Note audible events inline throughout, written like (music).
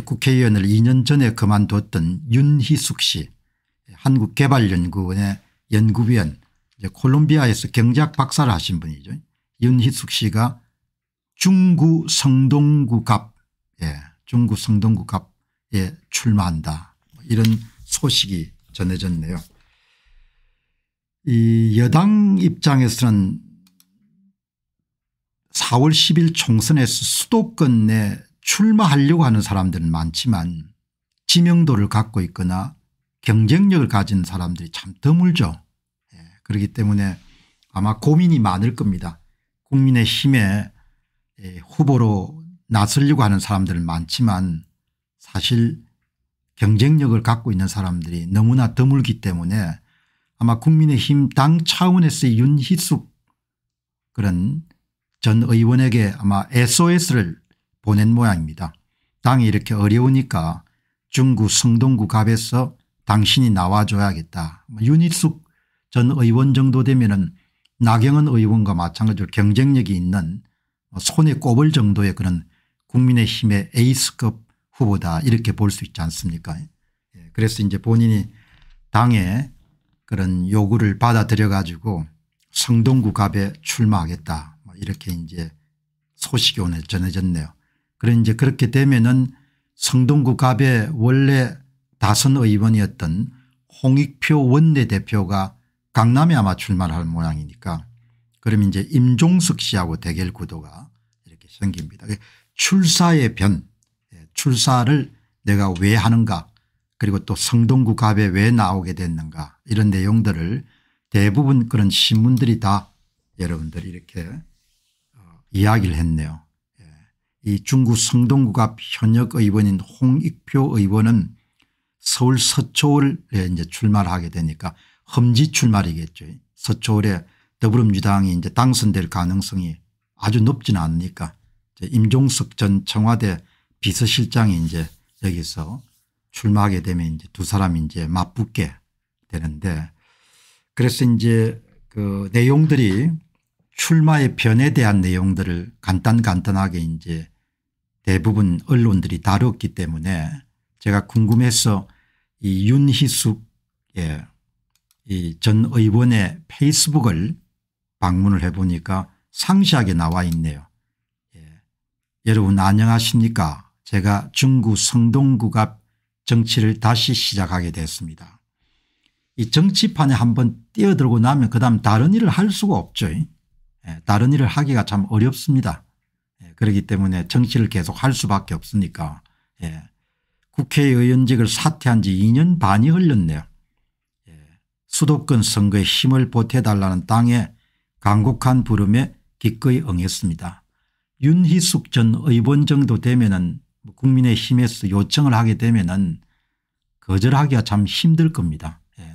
국회의원을 2년 전에 그만뒀던 윤희숙 씨 한국개발연구원의 연구위원 콜롬비아에서 경제학 박사를 하신 분이죠. 윤희숙 씨가 중구 성동구갑 예, 중구 성동구갑에 출마한다 뭐 이런 소식이 전해졌네요. 이 여당 입장에서는 4월 10일 총선에서 수도권 내 출마하려고 하는 사람들은 많지만 지명도를 갖고 있거나 경쟁력을 가진 사람들이 참 드물죠. 예. 그렇기 때문에 아마 고민이 많을 겁니다. 국민의힘에 예, 후보로 나서려고 하는 사람들은 많지만 사실 경쟁력을 갖고 있는 사람들이 너무나 드물기 때문에 아마 국민의힘 당 차원에서의 윤희숙 그런 전 의원에게 아마 SOS를 보낸 모양입니다. 당이 이렇게 어려우니까 중구 성동구 갑에서 당신이 나와줘야겠다. 뭐 윤희숙 전 의원 정도 되면은 나경원 의원과 마찬가지로 경쟁력이 있는 뭐 손에 꼽을 정도의 그런 국민의힘의 에이스급 후보다 이렇게 볼 수 있지 않습니까 예, 그래서 이제 본인이 당의 그런 요구를 받아들여 가지고 성동구 갑에 출마하겠다 뭐 이렇게 이제 소식이 오늘 전해졌네요. 그래 이제 그렇게 되면은 성동구 갑의 원래 다선 의원이었던 홍익표 원내대표가 강남에 아마 출마할 모양이니까 그러면 이제 임종석 씨하고 대결 구도가 이렇게 생깁니다. 그 출사의 변 예, 출사를 내가 왜 하는가 그리고 또 성동구 갑에 왜 나오게 됐는가 이런 내용들을 대부분 그런 신문들이 다 여러분들이 이렇게 어, 이야기를 했네요. 이 중구 성동구 갑 현역 의원인 홍익표 의원은 서울 서초을에 예, 이제 출마를 하게 되니까 험지 출마이겠죠. 서초을에 더불어민주당이 이제 당선될 가능성이 아주 높지는 않으니까 임종석 전 청와대 비서실장이 이제 여기서 출마하게 되면 이제 두 사람이 이제 맞붙게 되는데 그래서 이제 그 내용들이 출마의 변에 대한 내용들을 간단간단하게 이제 대부분 언론들이 다뤘기 때문에 제가 궁금해서 이 윤희숙의 이전 의원의 페이스북을 방문을 해보니까 상시하게 나와 있네요. 예. 여러분 안녕하십니까 제가 중구 성동구 앞 정치를 다시 시작하게 됐습니다. 이 정치판에 한번 뛰어들고 나면 그다음 다른 일을 할 수가 없죠. 예. 다른 일을 하기가 참 어렵습니다. 그렇기 때문에 정치를 계속 할 수밖에 없으니까 예. 국회의원직을 사퇴한 지 2년 반이 흘렀네요. 예. 수도권 선거에 힘을 보태달라는 땅의 강국한 부름에 기꺼이 응했습니다. 윤희숙 전 의원 정도 되면은 국민의힘에서 요청을 하게 되면은 거절하기가 참 힘들 겁니다. 예.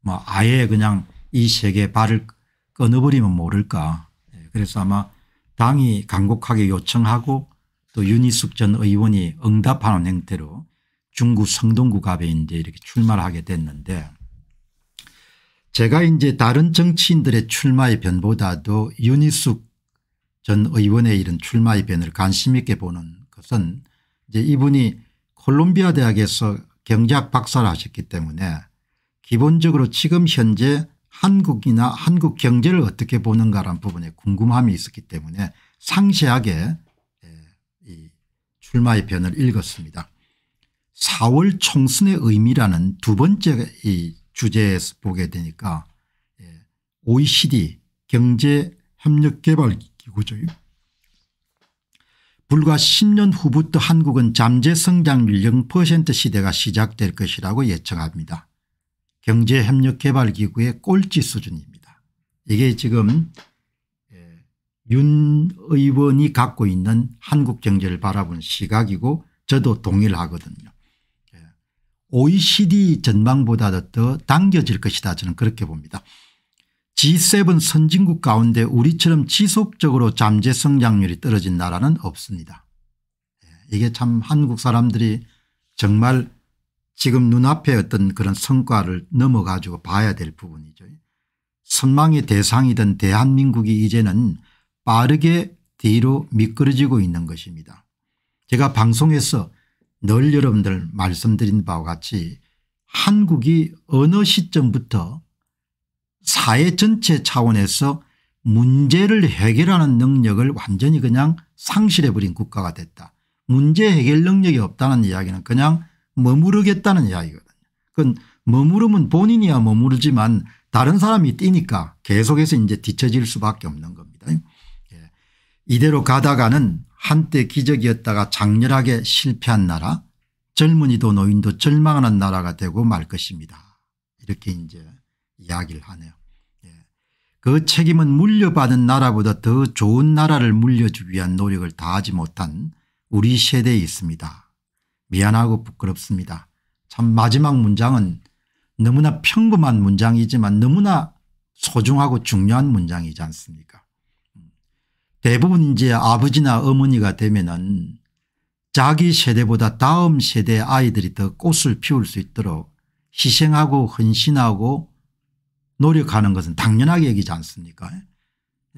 뭐 아예 그냥 이 세계에 발을 끊어버리면 모를까. 예. 그래서 아마 당이 간곡하게 요청하고 또 윤희숙 전 의원이 응답하는 형태로 중구 성동구갑에 이제 이렇게 출마를 하게 됐는데 제가 이제 다른 정치인들의 출마의 변보다도 윤희숙 전 의원의 이런 출마의 변을 관심 있게 보는 것은 이제 이분이 콜롬비아 대학에서 경제학 박사를 하셨기 때문에 기본적으로 지금 현재 한국이나 한국 경제를 어떻게 보는가라는 부분에 궁금함이 있었기 때문에 상세하게 예, 이 출마의 변을 읽었습니다. 4월 총선의 의미라는 두 번째 이 주제에서 보게 되니까 OECD 예, 경제협력개발기구죠. 불과 10년 후부터 한국은 잠재성장률 0% 시대가 시작될 것이라고 예측합니다. 경제협력개발기구의 꼴찌 수준입니다. 이게 지금 예, 윤 의원이 갖고 있는 한국 경제를 바라본 시각이고 저도 동일 하거든요. OECD 예, 전망보다 도더 당겨질 것이다 저는 그렇게 봅니다. G7 선진국 가운데 우리처럼 지속적으로 잠재 성장률이 떨어진 나라는 없습니다. 예, 이게 참 한국 사람들이 정말 지금 눈앞에 어떤 그런 성과를 넘어가지고 봐야 될 부분이죠. 선망의 대상이던 대한민국이 이제는 빠르게 뒤로 미끄러지고 있는 것입니다. 제가 방송에서 늘 여러분들 말씀드린 바와 같이 한국이 어느 시점부터 사회 전체 차원에서 문제를 해결하는 능력을 완전히 그냥 상실해버린 국가가 됐다. 문제 해결 능력이 없다는 이야기는 그냥 머무르겠다는 이야기거든요. 그건 머무름은 본인이야 머무르지만 다른 사람이 뛰니까 계속해서 이제 뒤처질 수밖에 없는 겁니다. 예. 이대로 가다가는 한때 기적이었다가 장렬하게 실패한 나라 젊은이도 노인도 절망하는 나라가 되고 말 것입니다. 이렇게 이제 이야기를 하네요. 예. 그 책임은 물려받은 나라보다 더 좋은 나라를 물려주기 위한 노력을 다하지 못한 우리 세대에 있습니다. 미안하고 부끄럽습니다. 참 마지막 문장은 너무나 평범한 문장이지만 너무나 소중하고 중요한 문장이지 않습니까 대부분 이제 아버지나 어머니가 되면은 자기 세대보다 다음 세대 아이들이 더 꽃을 피울 수 있도록 희생하고 헌신하고 노력하는 것은 당연하게 얘기지 않습니까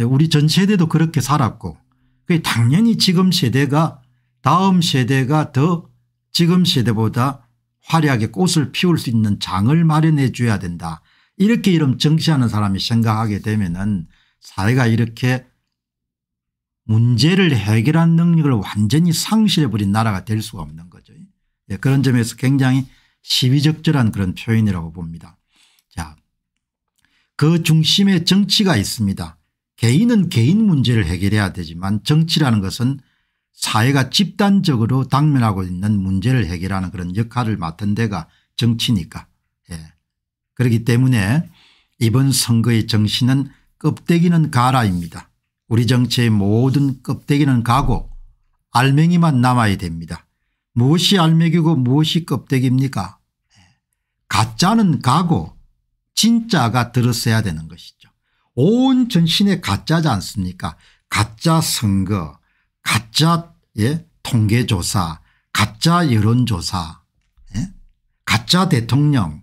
예, 우리 전 세대도 그렇게 살았고 그게 당연히 지금 세대가 다음 세대가 더 지금 세대보다 화려하게 꽃을 피울 수 있는 장을 마련해 줘야 된다. 이렇게 이름 정치하는 사람이 생각하게 되면 은 사회가 이렇게 문제를 해결한 능력을 완전히 상실해버린 나라가 될 수가 없는 거죠. 네, 그런 점에서 굉장히 시비적절한 그런 표현이라고 봅니다. 자, 그 중심에 정치가 있습니다. 개인은 개인 문제를 해결해야 되지만 정치라는 것은 사회가 집단적으로 당면하고 있는 문제를 해결하는 그런 역할을 맡은 데가 정치니까 예. 그렇기 때문에 이번 선거의 정신은 껍데기는 가라입니다. 우리 정치의 모든 껍데기는 가고 알맹이만 남아야 됩니다. 무엇이 알맹이고 무엇이 껍데기입니까 예. 가짜는 가고 진짜가 들었어야 되는 것이죠. 온 전신에 가짜지 않습니까 가짜 선거 가짜 예? 통계조사 가짜 여론조사 예? 가짜 대통령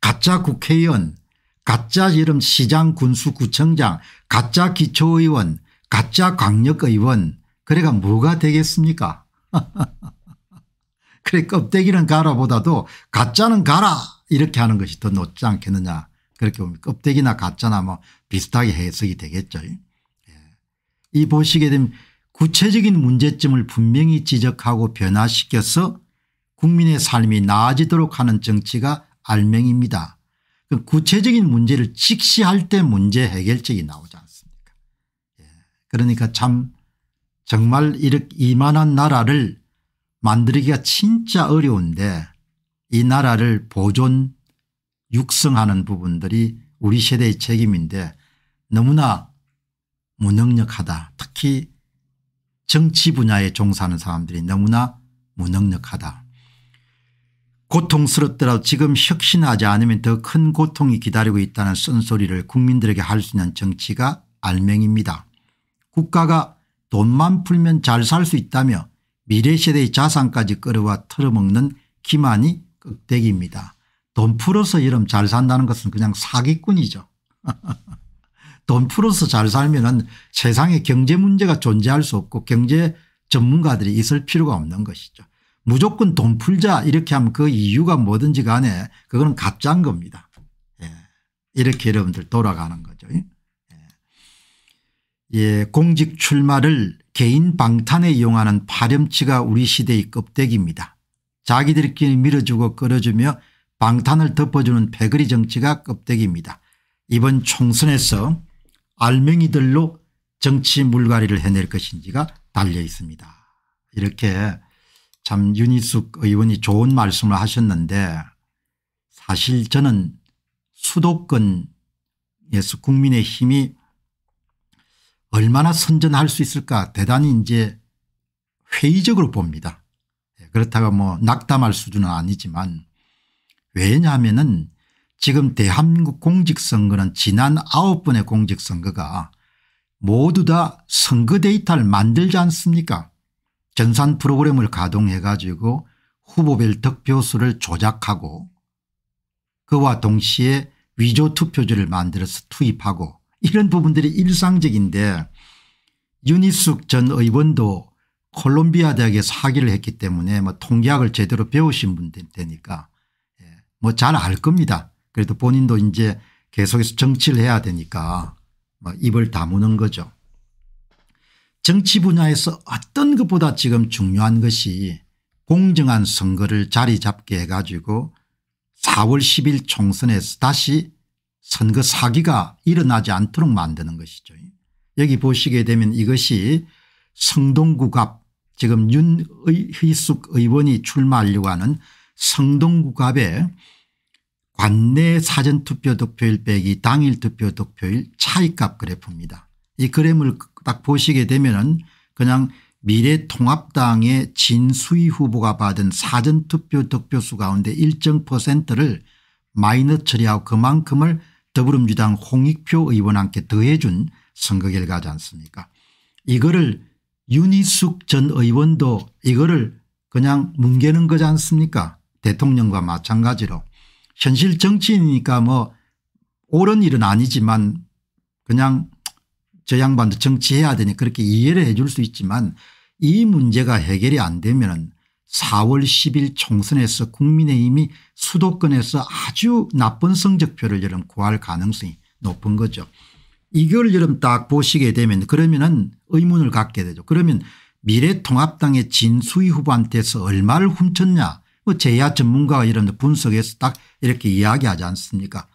가짜 국회의원 가짜 이름 시장 군수구청장 가짜 기초의원 가짜 광역의원 그래가 뭐가 되겠습니까 (laughs) 그래 껍데기는 가라보다도 가짜는 가라 이렇게 하는 것이 더 낫지 않겠느냐 그렇게 보면 껍데기나 가짜나 뭐 비슷하게 해석이 되겠죠. 예. 이 보시게 되면 구체적인 문제점을 분명히 지적하고 변화시켜서 국민의 삶이 나아지도록 하는 정치가 알맹입니다. 그 구체적인 문제를 직시할 때 문제 해결책이 나오지 않습니까 예, 그러니까 참 정말 이렇게 이만한 나라를 만들기가 진짜 어려운데 이 나라를 보존 육성하는 부분들이 우리 세대의 책임인데 너무나 무능력하다. 특히 정치 분야에 종사하는 사람들이 너무나 무능력하다. 고통스럽더라도 지금 혁신하지 않으면 더 큰 고통이 기다리고 있다는 쓴소리를 국민들에게 할 수 있는 정치가 알맹입니다. 국가가 돈만 풀면 잘 살 수 있다며 미래세대의 자산까지 끌어와 털어먹는 기만이 극대기입니다돈 풀어서 이름 잘 산다는 것은 그냥 사기꾼이죠. (laughs) 돈 풀어서 잘 살면은 세상에 경제 문제가 존재할 수 없고 경제 전문가들이 있을 필요가 없는 것이죠. 무조건 돈 풀자 이렇게 하면 그 이유가 뭐든지 간에 그거는 가짜인 겁니다. 예. 이렇게 여러분들 돌아가는 거죠. 예. 예 공직 출마를 개인 방탄에 이용하는 파렴치가 우리 시대의 껍데기입니다. 자기들끼리 밀어주고 끌어주며 방탄을 덮어주는 패거리 정치가 껍데기입니다. 이번 총선에서 알맹이들로 정치 물갈이를 해낼 것인지가 달려 있습니다. 이렇게 참 윤희숙 의원이 좋은 말씀을 하셨는데 사실 저는 수도권에서 국민의 힘이 얼마나 선전할 수 있을까 대단히 이제 회의적으로 봅니다. 예, 그렇다고 뭐 낙담할 수준은 아니지만 왜냐하면은 지금 대한민국 공직선거는 지난 9번의 공직선거가 모두 다 선거 데이터를 만들지 않습니까 전산 프로그램을 가동해 가지고 후보별 득표수를 조작하고 그와 동시에 위조 투표지를 만들어서 투입하고 이런 부분들이 일상적인데 윤희숙 전 의원도 콜롬비아 대학에서 학위를 했기 때문에 뭐 통계학을 제대로 배우신 분들 되니까 예, 뭐잘 알 겁니다. 그래도 본인도 이제 계속해서 정치를 해야 되니까 입을 다무는 거죠. 정치 분야에서 어떤 것보다 지금 중요한 것이 공정한 선거를 자리 잡게 해가지고 4월 10일 총선에서 다시 선거 사기가 일어나지 않도록 만드는 것이죠. 여기 보시게 되면 이것이 성동구갑 지금 윤희숙 의원이 출마하려고 하는 성동구갑의 관내 사전투표 득표일 빼기 당일 투표 득표일 차이값 그래프입니다. 이 그램을 딱 보시게 되면 은 그냥 미래통합당의 진수희 후보가 받은 사전투표 득표수 가운데 일정 퍼센트를 마이너 처리하고 그만큼을 더불어민주당 홍익표 의원한테 더해준 선거 결과지 않습니까 이거를 윤희숙 전 의원도 이거를 그냥 뭉개는 거지 않습니까 대통령과 마찬가지로 현실 정치인이니까 뭐 옳은 일은 아니지만 그냥 저 양반도 정치해야 되니 그렇게 이해를 해 줄 수 있지만 이 문제가 해결이 안 되면 4월 10일 총선에서 국민의힘이 수도권에서 아주 나쁜 성적표를 여러분 구할 가능성이 높은 거죠. 이걸 여러분 딱 보시게 되면 그러면은 의문을 갖게 되죠. 그러면 미래통합당의 진수희 후보한테서 얼마를 훔쳤냐 그 제야 전문가가 이런 분석에서 딱 이렇게 이야기하지 않습니까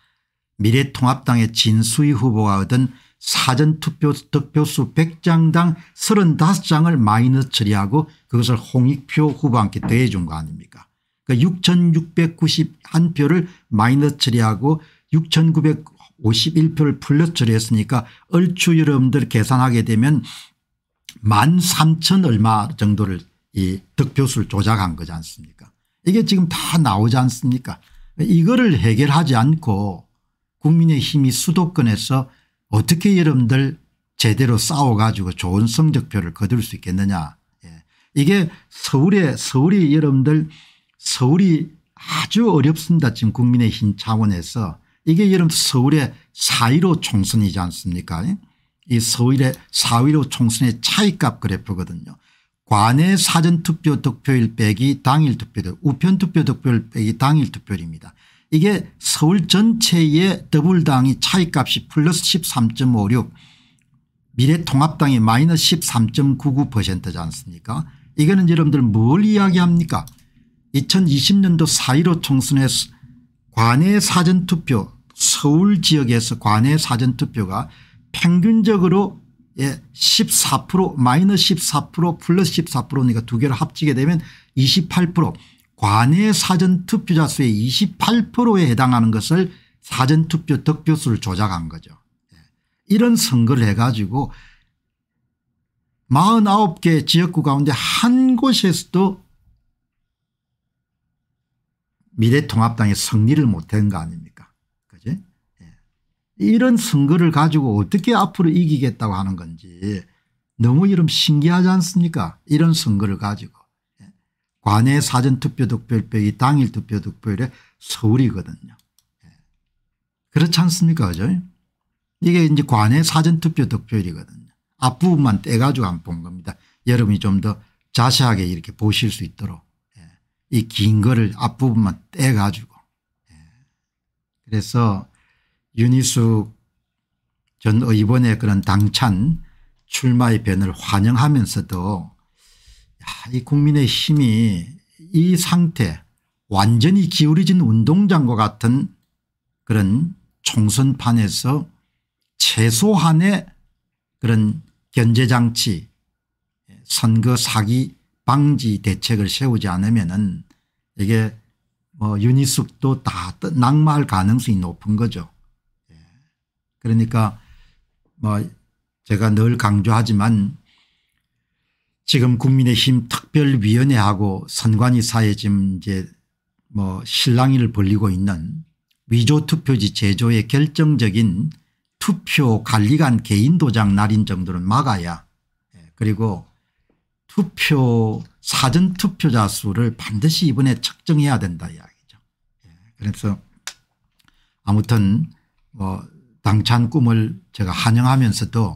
미래통합당의 진수희 후보가 얻은 사전투표 득표수 100장당 35장을 마이너 처리하고 그것을 홍익표 후보한테 더해준 거 아닙니까 그러니까 6691표를 마이너 처리하고 6951표를 플러스 처리했으니까 얼추 여러분들 계산하게 되면 만 3천 얼마 정도를 이 득표수를 조작한 거지 않습니까 이게 지금 다 나오지 않습니까 이거를 해결하지 않고 국민의힘이 수도권에서 어떻게 여러분들 제대로 싸워가지고 좋은 성적표를 거둘 수 있겠느냐 예. 이게 서울에 서울이 여러분들 서울이 아주 어렵습니다 지금 국민의힘 차원에서 이게 여러분 서울의 4.15 총선이지 않습니까 이 서울의 4.15 총선의 차이값 그래프거든요 관외 사전투표 득표율 빼기 당일 투표율 우편투표 득표율 빼기 당일 투표율입니다. 이게 서울 전체의 더블당이 차이값이 플러스 13.56 미래통합당이 마이너스 13.99%지 않습니까 이거는 여러분들 뭘 이야기합니까 2020년도 4.15 총선에서 관외 사전투표 서울 지역에서 관외 사전투표가 평균적으로 예, 14% 마이너스 14% 플러스 14%니까 두 개를 합치게 되면 28% 관외 사전투표자 수의 28%에 해당하는 것을 사전투표 득표수를 조작한 거죠. 예. 이런 선거를 해가지고 49개 지역구 가운데 한 곳에서도 미래통합당이 승리를 못한 거 아닙니까 이런 선거를 가지고 어떻게 앞으로 이기겠다고 하는 건지 너무 이름 신기하지 않습니까 이런 선거를 가지고 예. 관내 사전투표득표율이 당일투표득표율의 서울이거든요. 예. 그렇지 않습니까 그죠 이게 이제 관내 사전투표득표율이거든요. 앞부분만 떼가지고 안 본 겁니다. 여러분이 좀 더 자세하게 이렇게 보실 수 있도록 예. 이긴 거를 앞부분만 떼가지고 그래서 윤희숙 전 의원의 그런 당찬 출마의 변을 환영하면서도 이 국민의 힘이 이 상태 완전히 기울어진 운동장과 같은 그런 총선판에서 최소한의 그런 견제장치 선거 사기 방지 대책을 세우지 않으면 은 이게 뭐 유니숙도 다 낙마할 가능성이 높은 거죠. 그러니까 뭐 제가 늘 강조하지만 지금 국민의힘 특별위원회하고 선관위 사에 이 지금 이제 뭐 실랑이를 벌리고 있는 위조투표지 제조의 결정적인 투표 관리관 개인 도장 날인 정도는 막아야 예, 그리고 투표 사전 투표자 수를 반드시 이번에 측정해야 된다 이야기죠. 예, 그래서 아무튼 뭐 당찬 꿈을 제가 환영하면서도야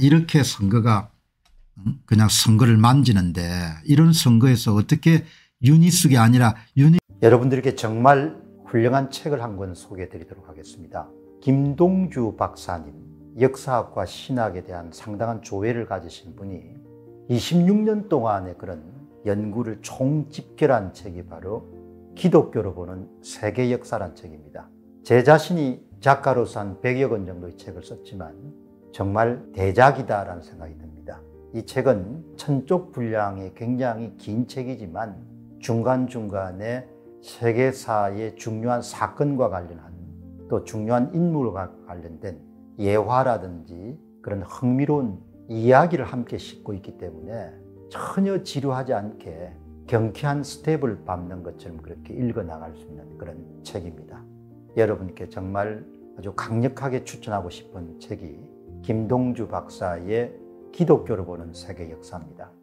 이렇게 선거가 그냥 선거를 만지는데 이런 선거에서 어떻게 유니스가 아니라 유니 여러분들께 정말 훌륭한 책을 한 권 소개해 드리도록 하겠습니다. 김동주 박사님 역사학과 신학에 대한 상당한 조회를 가지신 분이 26년 동안의 그런 연구를 총집결한 책이 바로 기독교로 보는 세계 역사란 책입니다. 제 자신이 작가로서 한 100여 권 정도의 책을 썼지만 정말 대작이다라는 생각이 듭니다. 이 책은 천쪽 분량의 굉장히 긴 책이지만 중간중간에 세계사의 중요한 사건과 관련한 또 중요한 인물과 관련된 예화라든지 그런 흥미로운 이야기를 함께 싣고 있기 때문에 전혀 지루하지 않게 경쾌한 스텝을 밟는 것처럼 그렇게 읽어 나갈 수 있는 그런 책입니다. 여러분께 정말 아주 강력하게 추천하고 싶은 책이 김동주 박사의 기독교를 보는 세계 역사입니다.